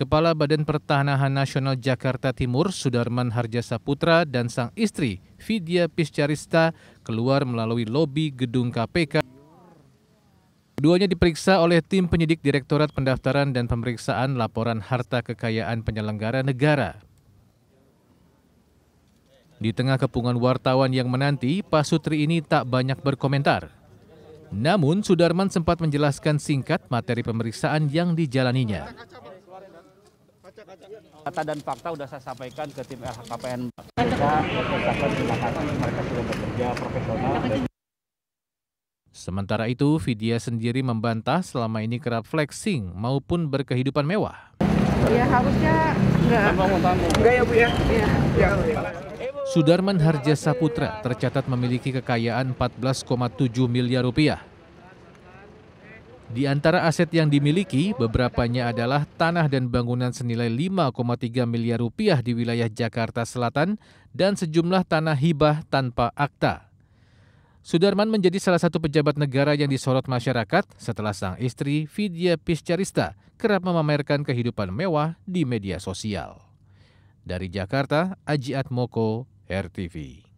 Kepala Badan Pertahanan Nasional Jakarta Timur Sudarman Harjasa Putra dan sang istri Vidya Piscarista keluar melalui lobi gedung KPK. Keduanya diperiksa oleh tim penyidik Direktorat Pendaftaran dan Pemeriksaan Laporan Harta Kekayaan Penyelenggara Negara di tengah kepungan wartawan yang menanti, Pak Sutri ini tak banyak berkomentar. Namun, Sudarman sempat menjelaskan singkat materi pemeriksaan yang dijalaninya. Kata dan fakta sudah saya sampaikan ke tim LHKPN. terima kasih mereka sudah bekerja profesional. Sementara itu, Vidya sendiri membantah selama ini kerap flexing maupun berkehidupan mewah. Ya harusnya enggak. Enggak ya Bu ya? Iya. Ya. Sudarman Harja Saputra tercatat memiliki kekayaan 14,7 miliar rupiah. Di antara aset yang dimiliki, beberapanya adalah tanah dan bangunan senilai 5,3 miliar rupiah di wilayah Jakarta Selatan dan sejumlah tanah hibah tanpa akta. Sudarman menjadi salah satu pejabat negara yang disorot masyarakat setelah sang istri Vidya Piscarista kerap memamerkan kehidupan mewah di media sosial. Dari Jakarta, Aji Moko, RTV.